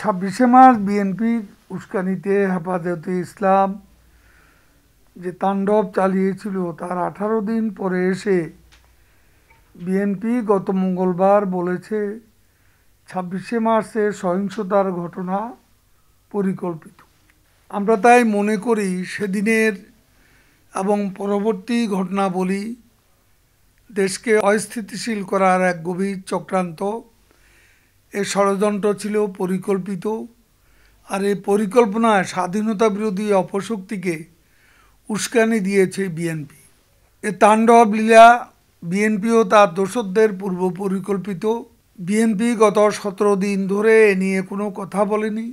ছাব্বিশে মার্চ বিএনপির উস্কানিতে হেফাজতে ইসলাম যে তাণ্ডব চালিয়েছিল তার আঠারো দিন পরে এসে বিএনপি গত মঙ্গলবার বলেছে ছাব্বিশে মার্চে সহিংসতার ঘটনা পরিকল্পিত আমরা তাই মনে করি সেদিনের এবং পরবর্তী ঘটনাবলী দেশকে অস্থিতিশীল করার এক গভীর চক্রান্ত এর ষড়যন্ত্র ছিল পরিকল্পিত আর এই পরিকল্পনায় স্বাধীনতা বিরোধী অপশক্তিকে উস্কানি দিয়েছে বিএনপি এ তাণ্ডব লীলা বিএনপিও তার দোষদের পূর্ব পরিকল্পিত বিএনপি গত সতেরো দিন ধরে এ নিয়ে কোনো কথা বলেনি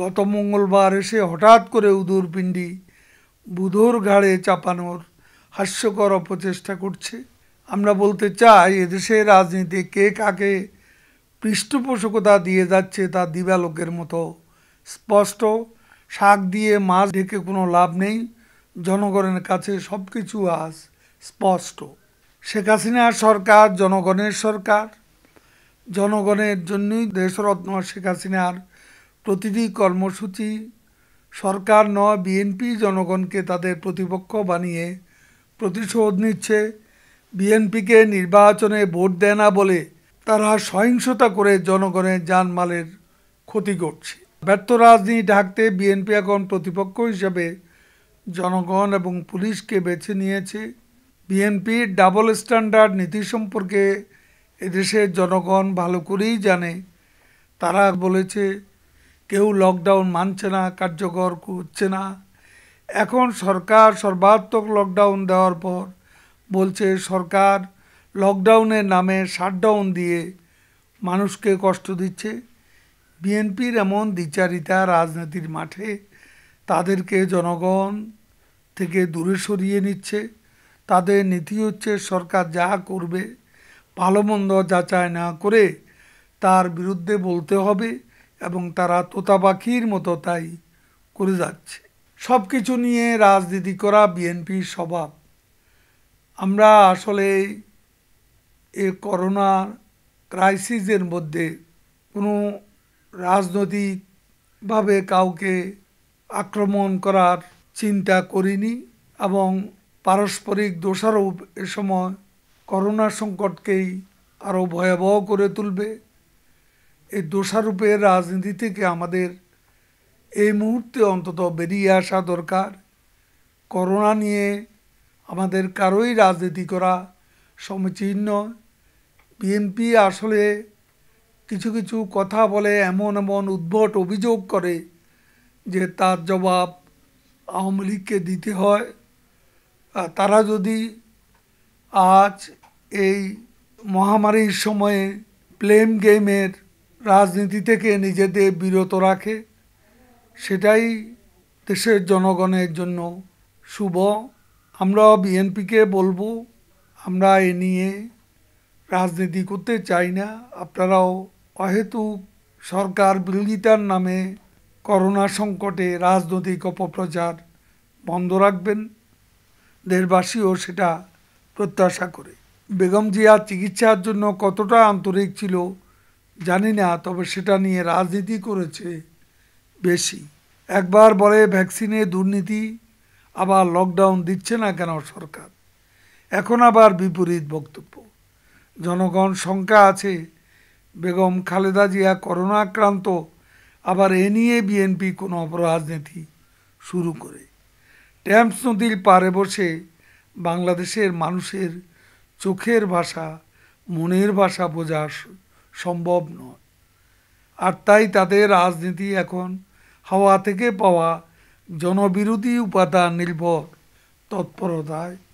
গত মঙ্গলবার এসে হঠাৎ করে উদুর পিণ্ডি বুধোর ঘাড়ে চাপানোর হাস্যকর অপচেষ্টা করছে আমরা বলতে চাই এদেশে রাজনীতি কে কাকে পৃষ্ঠপোষকতা দিয়ে যাচ্ছে তা দিবালোকের মতো স্পষ্ট শাক দিয়ে মাছ ঢেকে কোনো লাভ নেই জনগণের কাছে সব কিছু আজ স্পষ্ট শেখ হাসিনার সরকার জনগণের সরকার জনগণের জন্যই দেশরত্ন শেখ হাসিনার প্রতিটি কর্মসূচি সরকার নয় বিএনপি জনগণকে তাদের প্রতিপক্ষ বানিয়ে প্রতিশোধ নিচ্ছে বিএনপিকে নির্বাচনে ভোট দেয় না বলে তারা সহিংসতা করে জনগণের জানমালের ক্ষতি করছে ব্যর্থ রাজনীতি ঢাকতে বিএনপি এখন প্রতিপক্ষ হিসাবে জনগণ এবং পুলিশকে বেছে নিয়েছে বিএনপি ডাবল স্ট্যান্ডার্ড নীতি সম্পর্কে এদেশের জনগণ ভালো করেই জানে তারা বলেছে কেউ লকডাউন মানছে না কার্যকর করছে না এখন সরকার সর্বাত্মক লকডাউন দেওয়ার পর বলছে সরকার লকডাউনের নামে শাটডাউন দিয়ে মানুষকে কষ্ট দিচ্ছে বিএনপির এমন দ্বিচারিতা রাজনীতির মাঠে তাদেরকে জনগণ থেকে দূরে সরিয়ে নিচ্ছে তাদের নীতি হচ্ছে সরকার যা করবে ভালো মন্দ যাচাই না করে তার বিরুদ্ধে বলতে হবে এবং তারা তোতাপাখির মতো তাই করে যাচ্ছে সব কিছু নিয়ে রাজনীতি করা বিএনপির স্বভাব আমরা আসলে এ করোনা ক্রাইসিসের মধ্যে কোনো রাজনৈতিকভাবে কাউকে আক্রমণ করার চিন্তা করিনি এবং পারস্পরিক দোষারোপ এ সময় করোনা সংকটকেই আরও ভয়াবহ করে তুলবে এই দোষারোপের রাজনীতি থেকে আমাদের এই মুহূর্তে অন্তত বেরিয়ে আসা দরকার করোনা নিয়ে আমাদের কারোই রাজনীতি করা সমীচীন নয় বিএনপি আসলে কিছু কিছু কথা বলে এমন এমন উদ্ভট অভিযোগ করে যে তার জবাব আওয়ামী লীগকে দিতে হয় তারা যদি আজ এই মহামারীর সময়ে প্লেম গেমের রাজনীতি থেকে নিজেদের বিরত রাখে সেটাই দেশের জনগণের জন্য শুভ আমরা বিএনপিকে বলবো আমরা এ নিয়ে রাজনীতি করতে চাই না আপনারাও অহেতুক সরকার বিরোধিতার নামে করোনা সংকটে রাজনৈতিক অপপ্রচার বন্ধ রাখবেন দেশবাসীও সেটা প্রত্যাশা করে বেগম জিয়া চিকিৎসার জন্য কতটা আন্তরিক ছিল জানি না তবে সেটা নিয়ে রাজনীতি করেছে বেশি একবার বলে ভ্যাকসিনে দুর্নীতি আবার লকডাউন দিচ্ছে না কেন সরকার এখন আবার বিপরীত বক্তব্য জনগণ শঙ্কা আছে বেগম খালেদা জিয়া করোনা আক্রান্ত আবার এ নিয়ে বিএনপি কোনো অপরাজনীতি শুরু করে ট্যাম্পস নদীর পারে বসে বাংলাদেশের মানুষের চোখের ভাষা মনের ভাষা বোঝা সম্ভব নয় আর তাই তাদের রাজনীতি এখন হাওয়া থেকে পাওয়া জনবিরোধী উপাদান নির্ভর তৎপরতায়